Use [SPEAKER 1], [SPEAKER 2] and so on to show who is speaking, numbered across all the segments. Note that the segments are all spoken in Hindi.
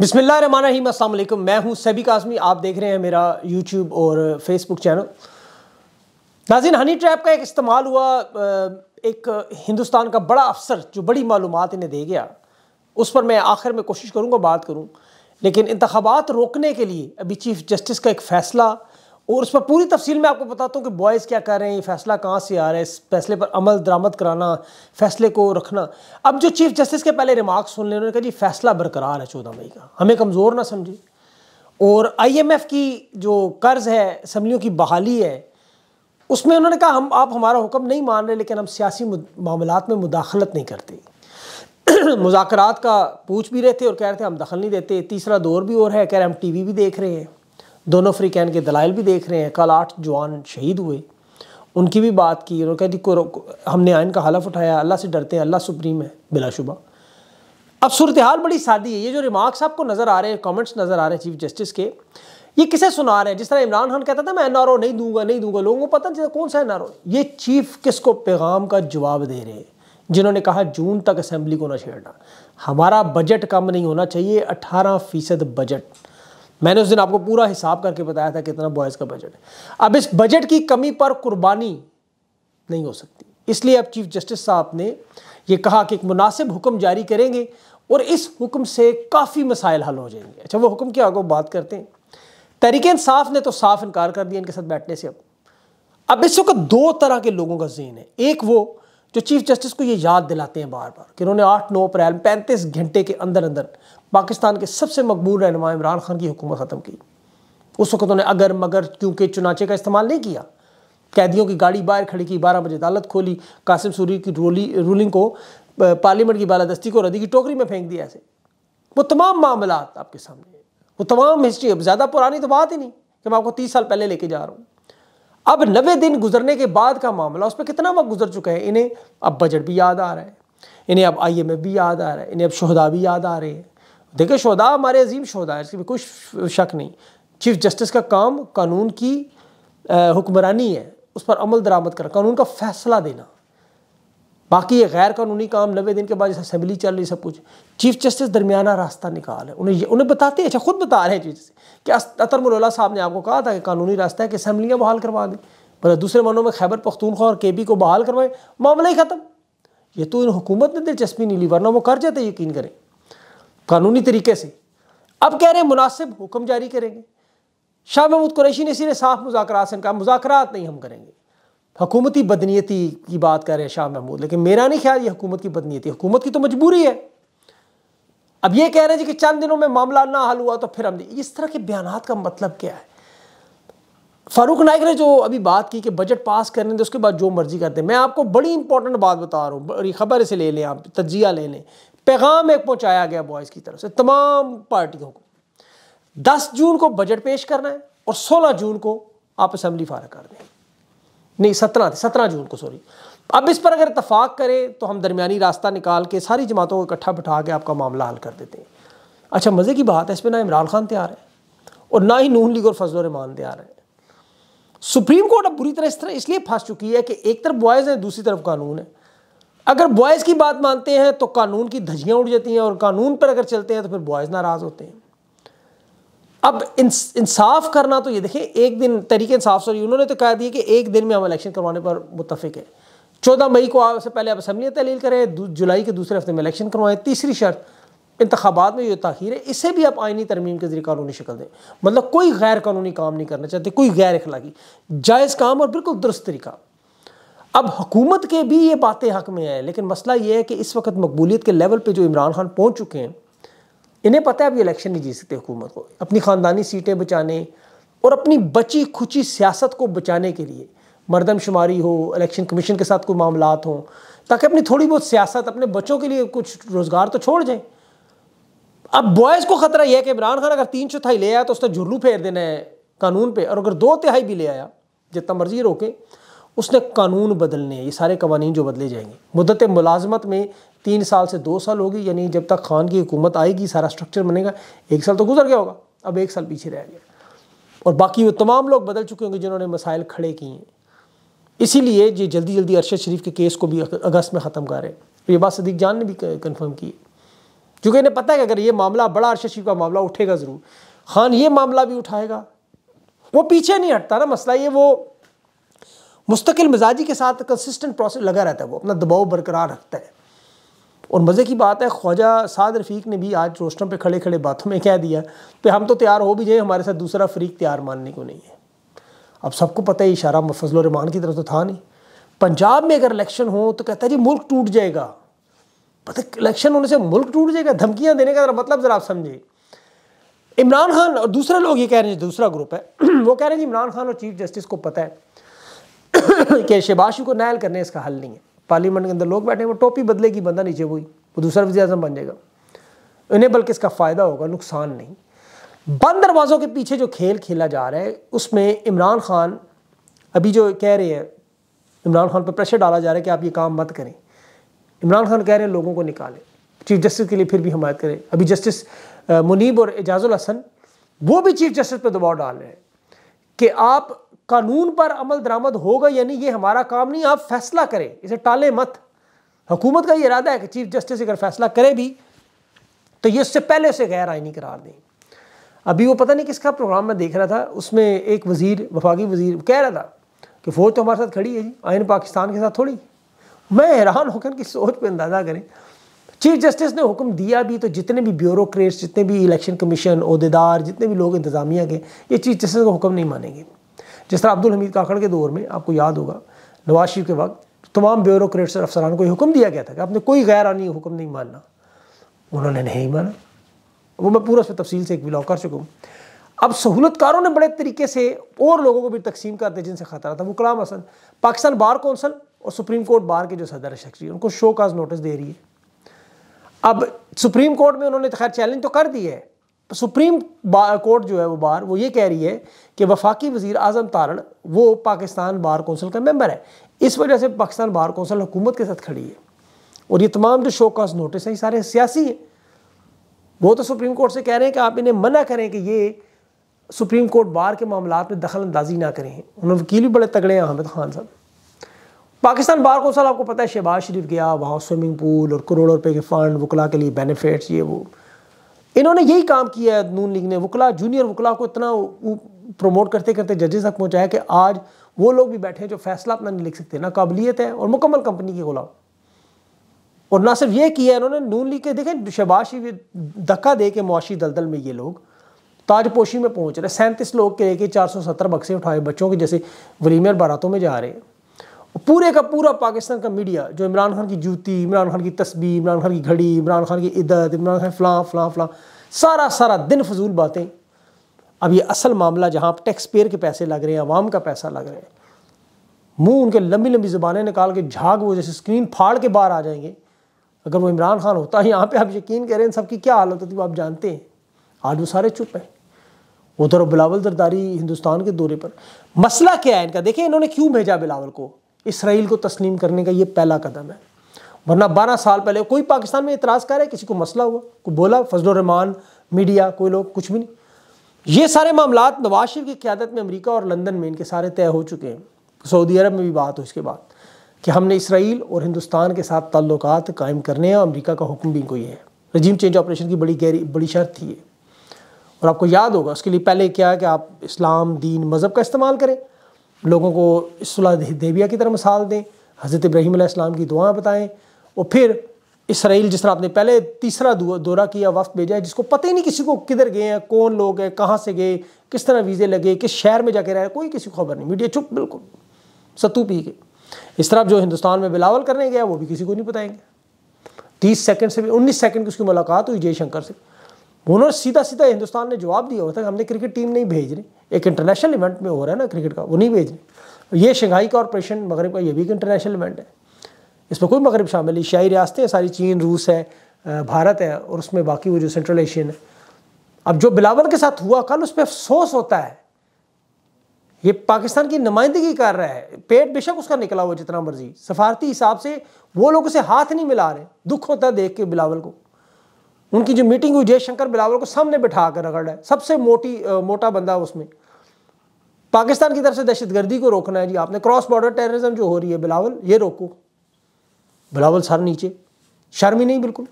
[SPEAKER 1] बिस्मिल्लाम असलम मैं हूं सैबी आजमी आप देख रहे हैं मेरा यूट्यूब और फेसबुक चैनल नाजिन हनी ट्रैप का एक इस्तेमाल हुआ एक हिंदुस्तान का बड़ा अफसर जो बड़ी मालूम इन्हें दे गया उस पर मैं आखिर में कोशिश करूँगा बात करूँ लेकिन इंतबात रोकने के लिए अभी चीफ़ जस्टिस का एक फ़ैसला और उस पर पूरी तफसील में आपको बताता हूँ कि बॉयज़ क्या कर रहे हैं ये फैसला कहाँ से आ रहा है इस फैसले पर अमल दरामद कराना फैसले को रखना अब जो चीफ जस्टिस के पहले रिमार्क सुन ले उन्होंने कहा जी फैसला बरकरार है चौदह मई का हमें कमज़ोर ना समझे और आईएमएफ की जो कर्ज़ है असम्बलियों की बहाली है उसमें उन्होंने कहा हम आप हमारा हुक्म नहीं मान रहे लेकिन हम सियासी मामला में मुदाखलत नहीं करते मुजाकर का पूछ भी रहे थे और कह रहे थे हम दखल नहीं देते तीसरा दौर भी और है कह रहे हम टी वी भी देख रहे हैं दोनों अफ्रीकैन के दलाइल भी देख रहे हैं कल आठ जवान शहीद हुए उनकी भी बात की और कहती को हमने आयन का हलफ उठाया अल्लाह से डरते हैं अल्लाह सुप्रीम है बिलाशुबा अब सूरत हाल बड़ी सादी है ये जो रिमार्क्स आपको नज़र आ रहे हैं कमेंट्स नज़र आ रहे हैं चीफ जस्टिस के ये किसे सुना रहे हैं जिस तरह इमरान खान कहता था मैं एन नहीं दूंगा नहीं दूंगा लोगों को पता नहीं कौन सा एन ये चीफ को पैगाम का जवाब दे रहे हैं जिन्होंने कहा जून तक असम्बली को ना छेड़ना हमारा बजट कम नहीं होना चाहिए अठारह फ़ीसद बजट मैंने उस दिन आपको पूरा हिसाब करके बताया था कितना बॉयज़ का बजट है अब इस बजट की कमी पर कुर्बानी नहीं हो सकती इसलिए अब चीफ जस्टिस साहब ने यह कहा कि एक मुनासिब हुक्म जारी करेंगे और इस हुक्म से काफ़ी मसाइल हल हो जाएंगे अच्छा वो हुक्म की आगे बात करते हैं तरीके इंसाफ ने तो साफ इनकार कर दिया इनके साथ बैठने से अब अब इस वक्त दो तरह के लोगों का जहन है एक वो जो चीफ जस्टिस को ये याद दिलाते हैं बार बार कि उन्होंने आठ नौ अप्रैल पैंतीस घंटे के अंदर अंदर पाकिस्तान के सबसे मकबूल रहनमा इमरान खान की हुकूमत ख़त्म की उस वक्त उन्होंने अगर मगर क्योंकि चुनाचे का इस्तेमाल नहीं किया कैदियों की गाड़ी बाहर खड़ी की बारह बजे अदालत खोली कासिम सूरी की रोली रूलिंग को पार्लियामेंट की बालादस्ती को रदी की टोकरी में फेंक दिया ऐसे वो तमाम मामला आपके सामने वो तमाम हिस्ट्री अब ज़्यादा पुरानी तो बात ही नहीं कि मैं आपको तीस साल पहले लेके जा रहा हूँ अब नबे दिन गुजरने के बाद का मामला उस पर कितना वक्त गुजर चुका है इन्हें अब बजट भी याद आ रहा है इन्हें अब आई एम एफ भी याद आ रहा है इन्हें अब शहदा भी याद आ रहे हैं देखिए शहदा हमारे अजीम शहदा है इसमें कुछ शक नहीं चीफ जस्टिस का काम कानून की हुक्मरानी है उस पर अमल दरामद करना कानून का फैसला देना बाकी ये गैर कानूनी काम नबे दिन के बाद जैसे असम्बली चल रही सब कुछ चीफ जस्टिस दरमियाना रास्ता निकाल है उन्हें ये उन्हें बताते हैं अच्छा खुद बता रहे हैं चीफ जस्टिस कि अतर मौला साहब ने आपको कहा था कि कानूनी रास्ता है कि असम्बलियाँ बहाल करवा दें मतलब दूसरे मानों में खैबर पख्तूनख्वा और के बी को बहाल करवाएं मामला ही ख़त्म ये तो इन हुकूमत ने दिलचस्पी नहीं ली वरना वो कर जाते यकीन करें कानूनी तरीके से अब कह रहे हैं मुनासिब हुक्म जारी करेंगे शाह महमूद कुरैशी ने इसी ने साफ मुजाकर से कहा मुजाकर नहीं हम करेंगे हकूमती बदनीति की बात कर रहे हैं शाह महमूद लेकिन मेरा नहीं ख्याल ये हुकूमत की बदनीति हुकूमत की तो मजबूरी है अब ये कह रहे हैं कि चंद दिनों में मामला ना हल हुआ तो फिर हम इस तरह के बयान का मतलब क्या है फारूक नायक ने जो अभी बात की कि बजट पास करने दे उसके बाद जो मर्जी करते हैं मैं आपको बड़ी इंपॉर्टेंट बात बता रहा हूँ बड़ी खबर इसे ले लें आप तजिया ले लें पैगाम एक पहुँचाया गया बॉयज़ की तरफ से तमाम पार्टियों को दस जून को बजट पेश करना है और सोलह जून को आप असम्बली फारा कर दें नहीं सत्रह थे सत्रह जून को सॉरी अब इस पर अगर इतफाक़ करें तो हम दरमियानी रास्ता निकाल के सारी जमातों को इकट्ठा बिठा के आपका मामला हल कर देते हैं अच्छा मज़े की बात है इस पर ना इमरान खान तैयार है और ना ही नून लीग और फजल रमान तैयार है सुप्रीम कोर्ट अब बुरी तरह इस तरह इसलिए फंस चुकी है कि एक तरफ बॉयज़ हैं दूसरी तरफ कानून है अगर बॉयज़ की बात मानते हैं तो कानून की धजियाँ उड़ जाती हैं और कानून पर अगर चलते हैं तो फिर बॉयज़ नाराज़ होते हैं अब इंसाफ करना तो ये देखिए एक दिन तरीके इंसाफ सॉरी उन्होंने तो कह दिया कि एक दिन में हम इलेक्शन करवाने पर मुतफिक है चौदह मई को आपसे पहले आप असम्बली तहलील करें जुलाई के दूसरे हफ्ते में इलेक्शन करवाएं तीसरी शर्त इंतबात में जो तखीर है इसे भी आप आइनी तरमीम के जरिए कानूनी शक्ल दें मतलब कोई गैर कानूनी काम नहीं करना चाहते कोई गैर अखलाकी जायज़ काम और बिल्कुल दुरुस्त तरीका अब हुकूमत के भी ये बातें हक में हैं लेकिन मसला ये है कि इस वक्त मकबूलीत के लेवल पर जो इमरान खान पहुँच चुके हैं इन्हें पता है आप ये इलेक्शन नहीं जीत सकते हुकूमत को अपनी ख़ानदानी सीटें बचाने और अपनी बची खुची सियासत को बचाने के लिए मरदमशुमारी हो इलेक्शन कमीशन के साथ कोई मामला हों ताकि अपनी थोड़ी बहुत सियासत अपने बच्चों के लिए कुछ रोज़गार तो छोड़ जाए अब बॉयज़ को ख़तरा यह है कि इमरान खान अगर तीन चौथाई ले आया तो उसने झुल्लू फेर देना है कानून पर और अगर दो तिहाई भी ले आया जितना मर्जी रोके उसने कानून बदलने हैं ये सारे कवानीन जो बदले जाएंगे मुदत मुलाजमत में तीन साल से दो साल होगी यानी जब तक खान की हुकूमत आएगी सारा स्ट्रक्चर बनेगा एक साल तो गुजर गया होगा अब एक साल पीछे रह गया और बाकी वो तमाम लोग बदल चुके होंगे जिन्होंने मसाइल खड़े किए हैं इसीलिए ये जल्दी जल्दी अरशद शरीफ के केस को भी अगस्त में ख़त्म कर रहे हैं ये बात सदीक जान ने भी कन्फर्म की क्योंकि इन्हें पता है कि अगर ये मामला बड़ा अरशद शरीफ का मामला उठेगा ज़रूर खान ये मामला भी उठाएगा वो पीछे नहीं हटता ना मसला ये वो मुस्तकिल मिजाजी के साथ कंसिस्टेंट प्रोसेस लगा रहता है वो अपना दबाव बरकरार रखता है और मज़े की बात है ख्वाजा साद रफ़ीक ने भी आज रोस्टम पे खड़े खड़े बातों में कह दिया कि हम तो तैयार हो भी जाए हमारे साथ दूसरा फरीक तैयार मानने को नहीं है अब सबको पता है इशारा फजल रमान की तरफ तो था नहीं पंजाब में अगर इलेक्शन हो तो कहता है जी मुल्क टूट जाएगा पता इलेक्शन होने से मुल्क टूट जाएगा धमकियाँ देने का मतलब ज़रा आप समझे इमरान खान और दूसरे लोग ये कह रहे हैं दूसरा ग्रुप है वो कह रहे हैं जी इमरान खान और चीफ जस्टिस को पता है कि शबाशी को नायल करने इसका हल नहीं है पार्लियामेंट के अंदर लोग बैठे वो टोपी बदलेगी बंदा नीचे वही वो दूसरा वजी अजम बन जाएगा इन्हें बल्कि इसका फ़ायदा होगा नुकसान नहीं बंद दरवाज़ों के पीछे जो खेल खेला जा रहा है उसमें इमरान खान अभी जो कह रहे हैं इमरान खान पर प्रेशर डाला जा रहा है कि आप ये काम मत करें इमरान खान कह रहे हैं लोगों को निकालें चीफ जस्टिस के लिए फिर भी हमायत करें अभी जस्टिस मुनीब और एजाजुल हसन वो भी चीफ जस्टिस पर दबाव डाल रहे हैं कि आप कानून पर अमल दरामद होगा यानी ये हमारा काम नहीं आप फैसला करें इसे टाले मत हुकूमत का ये इरादा है कि चीफ जस्टिस अगर फैसला करे भी तो ये उससे पहले उसे गैर आइनी करार दें अभी वो पता नहीं किसका प्रोग्राम मैं देख रहा था उसमें एक वजीर वफाकी वजीर कह रहा था कि फ़ौज तो हमारे साथ खड़ी है जी आयन पाकिस्तान के साथ थोड़ी मैं हैरान होकर की सोच पर अंदाज़ा करें चीफ जस्टिस ने हुक्म दिया भी तो जितने भी ब्यूरोक्रेट्स जितने भी इलेक्शन कमीशन अहदेदार जितने भी लोग इंतज़ामिया के ये चीफ जस्टिस का हुक्म नहीं मानेंगे जिस तरह अब्दुल हमीद काकड़ के दौर में आपको याद होगा नवाज शरीफ के वक्त तमाम ब्यूरोक्रेट्स और अफसरान को यह हुक्म दिया गया था कि आपने कोई गैर आनी हुक्म नहीं मानना उन्होंने नहीं माना वो मैं पूरा उसमें तफसील से एक ब्लॉग कर चुका हूँ अब सहूलतकारों ने बड़े तरीके से और लोगों को भी तकसीम कर दिया जिनसे खतरा था वो कलाम हसन पाकिस्तान बार कौंसल और सुप्रीम कोर्ट बार के जो सदर शख्सी उनको शो काज नोटिस दे रही है अब सुप्रीम कोर्ट में उन्होंने तो खैर चैलेंज तो कर दिया है सुप्रीम कोर्ट जो है वो बार वो ये कह रही है कि वफाकी वजीर अजम तारण वो पाकिस्तान बार कौंसिल का मेम्बर है इस वजह से पाकिस्तान बार कौंसिल हुकूमत के साथ खड़ी है और ये तमाम जो शो काज नोटिस हैं ये सारे सियासी हैं वो तो सुप्रीम कोर्ट से कह रहे हैं कि आप इन्हें मना करें कि ये सुप्रीम कोर्ट बार के मामला में दखल अंदाजी ना करें उन्होंने वकील भी बड़े तगड़े हैं अहमद खान साहब पाकिस्तान बार कौंसल आपको पता है शहबाज शरीफ गया वहाँ स्विमिंग पूल और करोड़ों रुपये के फ़ंड वकला के लिए बेनिफिट्स ये वो इन्होंने यही काम किया है नून लीग ने वकला जूनियर वकला को इतना प्रमोट करते करते जजेस तक पहुँचाया कि आज वो लोग भी बैठे हैं जो फैसला अपना नहीं लिख सकते ना काबिलियत है और मुकम्मल कंपनी के गुलाम और ना सिर्फ ये किया इन्होंने नून लीग के देखें शहबाज शरीफ धक्का दे के मुआशी दलदल में ये लोग ताजपोशी में पहुंच रहे सैंतीस लोग के लेके चार सौ सत्तर बक्से उठाए बच्चों के जैसे वलीमे बारातों में जा रहे हैं पूरे का पूरा पाकिस्तान का मीडिया जो इमरान खान की जूती इमरान खान की तस्वीर इमरान खान की घड़ी इमरान खान की इदत इमरान खान फ्लां फ्लां फ्लां सारा सारा दिन फजूल बातें अब ये असल मामला जहाँ आप टैक्स पेयर के पैसे लग रहे हैं आवाम का पैसा लग रहे हैं मुंह उनके लंबी लंबी जबानें निकाल के झाग वो जैसे स्क्रीन फाड़ के बाहर आ जाएंगे अगर वो इमरान खान होता है यहाँ पर आप यकीन करें हैं सबकी क्या हालत होती वो आप जानते हैं आज वो सारे चुप हैं उधर बिलावल जरदारी हिंदुस्तान के दौरे पर मसला क्या है इनका देखिए इन्होंने क्यों भेजा बिलावल को इसराइल को तस्लीम करने का ये पहला कदम है वरना बारह साल पहले कोई पाकिस्तान में इतराज़ करे किसी को मसला हुआ कोई बोला फजलरहमान मीडिया कोई लोग कुछ भी नहीं ये सारे मामला नवाज शरीफ की क्यादत में अमरीका और लंदन में इनके सारे तय हो चुके हैं सऊदी अरब में भी बात हो इसके बाद कि हमने इसराइल और हिंदुस्तान के साथ ताल्लुक कायम करने हैं और अमरीका का हुक्म भी इनको ये है रजीम चेंज ऑपरेशन की बड़ी गहरी बड़ी शर्त थी और आपको याद होगा उसके लिए पहले क्या है कि आप इस्लाम दीन मज़हब का इस्तेमाल करें लोगों को सुलह देविया की तरह मिसाल दें हज़रत इब्राहीम इस्लाम की दुआ बताएं और फिर इसराइल जिस तरह आपने पहले तीसरा दौरा किया वक्त भेजा है जिसको पता ही नहीं किसी को किधर गए हैं कौन लोग हैं कहाँ से गए किस तरह वीज़े लगे किस शहर में जाके रहे कोई किसी को खबर नहीं मीडिया चुप बिल्कुल सत्तू पी के इस तरह जो हिंदुस्तान में बिलावल करने गया वो भी किसी को नहीं बताएंगे तीस सेकंड से भी उन्नीस सेकंड की उसकी मुलाकात हुई जयशंकर से उन्होंने सीधा सीधा हिंदुस्तान ने जवाब दिया होता है हमने क्रिकेट टीम नहीं भेज रही एक इंटरनेशनल इवेंट में हो रहा है ना क्रिकेट का वो नहीं भेज रहे ये शंघाई का मगरब का ये भी एक इंटरनेशनल इवेंट है इसमें कोई मगरब शामिल शाही रियासतें हैं सारी चीन रूस है भारत है और उसमें बाकी वो जो सेंट्रल एशियन है अब जो बिलावल के साथ हुआ कल उस पर अफसोस होता है ये पाकिस्तान की नुमाइंदगी कर रहा है पेट बेशक उसका निकला हुआ जितना मर्जी सफारती हिसाब से वो लोग उसे हाथ नहीं मिला रहे दुख होता है देख के बिलावल को उनकी जो मीटिंग हुई जयशंकर बिलावल को सामने बैठा कर रगड़ है सबसे मोटी आ, मोटा बंदा उसमें पाकिस्तान की तरफ से दहशतगर्दी को रोकना है जी आपने क्रॉस बॉर्डर टेररिज्म जो हो रही है बिलावल ये रोको बिलावल सर नीचे शर्म ही नहीं बिल्कुल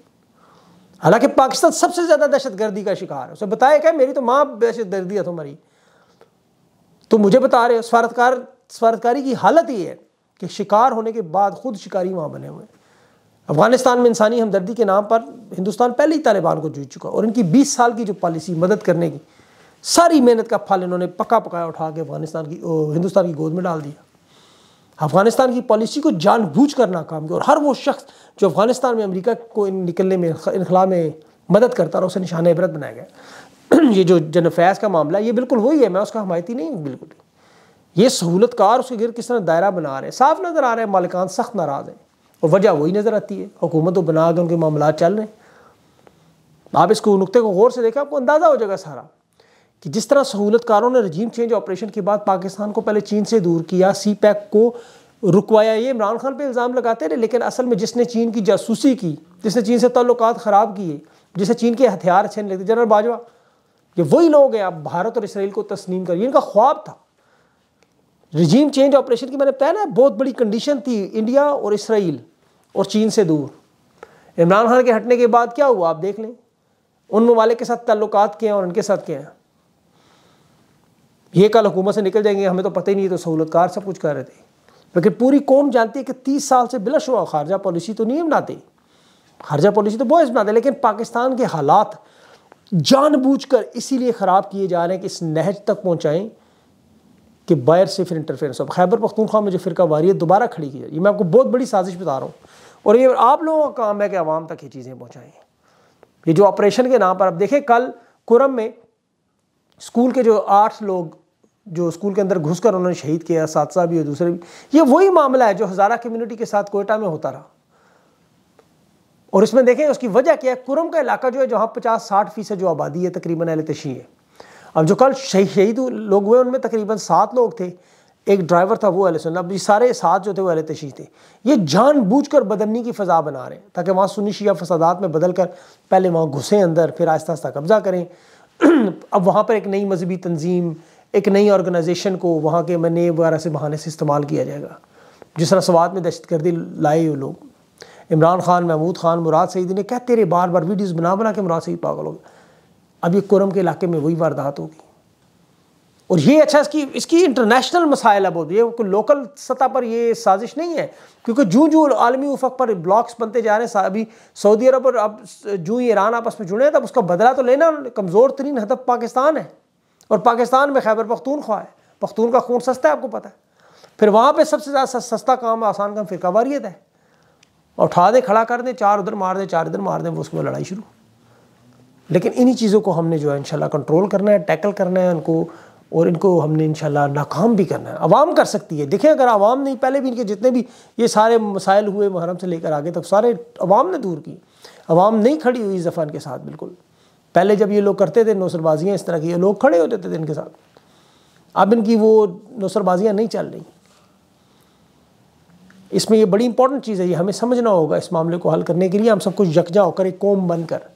[SPEAKER 1] हालांकि पाकिस्तान सबसे ज़्यादा दहशतगर्दी का शिकार है उसे बताया क्या मेरी तो माँ दहशत गर्दी है तुम्हारी तो मुझे बता रहे हो स्वार्थकार स्वार्थकारी की हालत ये है कि शिकार होने के बाद खुद शिकारी वहाँ बने हुए हैं अफगानिस्तान में इंसानी हमदर्दी के नाम पर हिंदुस्तान पहले ही तालिबान को जूझ चुका और इनकी बीस साल की जो पॉलिसी मदद करने की सारी मेहनत का फल इन्होंने पका पकाया उठा के अफगानिस्तान की हिंदुस्तान की गोद में डाल दिया अफगानिस्तान की पॉलिसी को जानबूझ कर नाकाम किया और हर वो शख्स जो अफगानिस्तान में अमरीका को निकलने में इनखला में मदद करता और उसे निशान इबरत बनाया गया ये जो जनफैज का मामला है ये बिल्कुल वही है मैं उसका हमायती नहीं बिल्कुल ये सहूलतकार उसके गिर किस तरह दायरा बना रहे हैं साफ नज़र आ रहे हैं मालिकान सख्त नाराज़ है और वजह वही नज़र आती है हुकूमत तो बना के उनके मामला चल रहे हैं आप इसको नुकते को गौर से देखें आपको अंदाज़ा हो जाएगा सारा कि जिस तरह सहूलतकारों ने रजीम चेंज ऑपरेशन के बाद पाकिस्तान को पहले चीन से दूर किया सी पैक को रुकवाया ये इमरान खान पर इल्ज़ाम लगाते रहे लेकिन असल में जिसने चीन की जासूसी की जिसने चीन से तल्लक ख़राब किए जिसे चीन के हथियार अच्छे लगते जनरल बाजवा ये वही लोग हैं आप भारत और इसराइल को तस्लीम करिए इनका ख्वाब था रजीम चेंज ऑपरेशन की मैंने बताया ना बहुत बड़ी कंडीशन थी इंडिया और इसराइल और चीन से दूर इमरान खान के हटने के बाद क्या हुआ आप देख लें उन ममालिक के साथ तल्लुक के हैं और उनके साथ क्या हैं ये कल हुकूमत से निकल जाएंगे हमें तो पता ही नहीं तो सहूलतकार सब कुछ कर रहे थे लेकिन पूरी कौम जानती है कि तीस साल से हुआ खारजा पॉलिसी तो नहीं बनाते खारजा पॉलिसी तो बहुत बनाते लेकिन पाकिस्तान के हालात जानबूझकर इसीलिए ख़राब किए जा रहे हैं कि इस नहज तक पहुँचाएँ कि बायर से फिर इंटरफेरेंस अब खैबर पख्तूनख्वा में जो फिरका वारी है दोबारा खड़ी की जाए मैं आपको बहुत बड़ी साजिश बता रहा हूँ और ये आप लोगों का काम है कि आवाम तक ये चीज़ें पहुँचाएँ ये जो ऑपरेशन के नाम पर आप देखें कल कुरम में स्कूल के जो आठ लोग जो स्कूल के अंदर घुस कर उन्होंने शहीद किया सादसा भी और दूसरे भी ये वही मामला है जो हज़ारा कम्युनिटी के साथ कोयटा में होता रहा और इसमें देखें उसकी वजह क्या है कुरम का इलाका जो है जहाँ पचास साठ फीसद जो आबादी है तकरीबन एहल तशी है अब जो कल शहीद लोग हुए उनमें तकरीबन सात लोग थे एक ड्राइवर था वो अहल अब ये सारे साथ जो थे वो अहल तशी थे ये जान बूझ कर बदमनी की फ़जा बना रहे हैं ताकि वहाँ सुनी शिया फसादात में बदल कर पहले वहाँ घुसें अंदर फिर आहिस्ता आहिस्ता कब्ज़ा करें अब वहाँ पर एक नई मजहबी तंजीम एक नई ऑर्गेनाइजेशन को वहाँ के मने वगैरह से बहाने से इस्तेमाल किया जाएगा जिस तरह सवाद में दहशत गर्दी लाए वो लोग इमरान खान महमूद खान मुराद सईदी ने क्या तेरे बार बार वीडियोज़ बना बना के मुराद सईद पागल हो गया अब ये कुरम के इलाके में वही वारदात होगी और ये अच्छा इसकी इसकी इंटरनेशनल मसाइल अब होती है लोकल सतह पर ये साजिश नहीं है क्योंकि जूँ जू आलमी उफक पर ब्लॉक्स बनते जा रहे हैं अभी सऊदी अरब और अब जूँ ईरान आपस में जुड़े हैं तब उसका बदला तो लेना कमज़ोर तरीन हदब पाकिस्तान है और पाकिस्तान में खैबर पख्तूनख्वा है पख्तून का खून सस्ता है आपको पता है फिर वहाँ पर सबसे ज़्यादा सस्ता काम आसान काम फिर वारियत है और उठा दें खड़ा कर दें चार उधर मार दें चार इधर मार दें वो उसमें लड़ाई शुरू लेकिन इन्हीं चीज़ों को हमने जो है इनशाला कंट्रोल करना है टैकल करना है उनको और इनको हमने इंशाल्लाह नाकाम भी करना है आवाम कर सकती है देखें अगर आवाम नहीं पहले भी इनके जितने भी ये सारे मसाइल हुए मुहरम से लेकर आगे तक सारे आवाम ने दूर किए आवाम नहीं खड़ी हुई इस दफ़ा इनके साथ बिल्कुल पहले जब ये लोग करते थे नौसरबाजियाँ इस तरह की ये लोग खड़े होते थे इनके साथ अब इनकी वो नौसरबाजियाँ नहीं चल रही इसमें ये बड़ी इंपॉर्टेंट चीज़ है ये हमें समझना होगा इस मामले को हल करने के लिए हम सब कुछ यकजा होकर एक कौम बनकर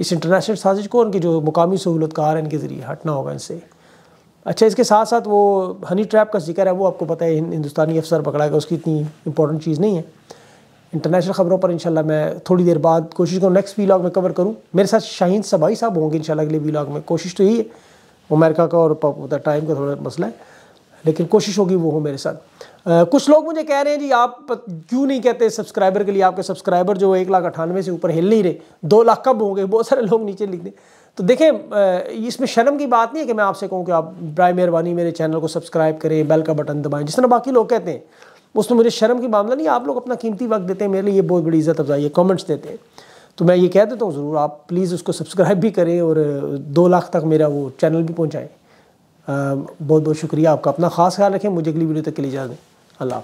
[SPEAKER 1] इस इंटरनेशनल साजिश को उनकी जो मुकामी सहूलत कार है इनके ज़रिए हटना होगा इनसे अच्छा इसके साथ साथ वो हनी ट्रैप का जिक्र है वो आपको पता है हिंदुस्तानी अफसर पकड़ा गया उसकी इतनी इंपॉर्टेंट चीज़ नहीं है इंटरनेशनल ख़बरों पर इंशाल्लाह मैं थोड़ी देर बाद कोशिश करूँ नेक्स्ट वीलॉग में कवर करूँ मेरे साथ शाहीन सबाई साहब होंगे इंशाल्लाह अगले वीलॉग में कोशिश तो यही है अमेरिका का और टाइम का थोड़ा मसला है लेकिन कोशिश होगी वो हो मेरे साथ कुछ लोग मुझे कह रहे हैं जी आप क्यों नहीं कहते सब्सक्राइबर के लिए आपके सब्सक्राइबर जो एक लाख अठानवे से ऊपर हिल नहीं रहे दो लाख कब होंगे बहुत सारे लोग नीचे लिख दें तो देखें इसमें शर्म की बात नहीं है कि मैं आपसे कहूँ कि आप बर मेहरबानी मेरे चैनल को सब्सक्राइब करें बेल का बटन दबाएं जिस तरह बाकी लोग कहते हैं उसमें मुझे शर्म की मामला नहीं आप लोग अपना कीमती वक्त देते हैं मेरे लिए ये बहुत बड़ी इज्जत अफजाई है कमेंट्स देते हैं तो मैं ये कह देता हूँ ज़रूर आप प्लीज़ उसको सब्सक्राइब भी करें और दो लाख तक मेरा वो चैनल भी पहुँचाएँ बहुत बहुत शुक्रिया आपका अपना खास ख्याल रखें मुझे अगली वीडियो तक के लिए जा दें Allah.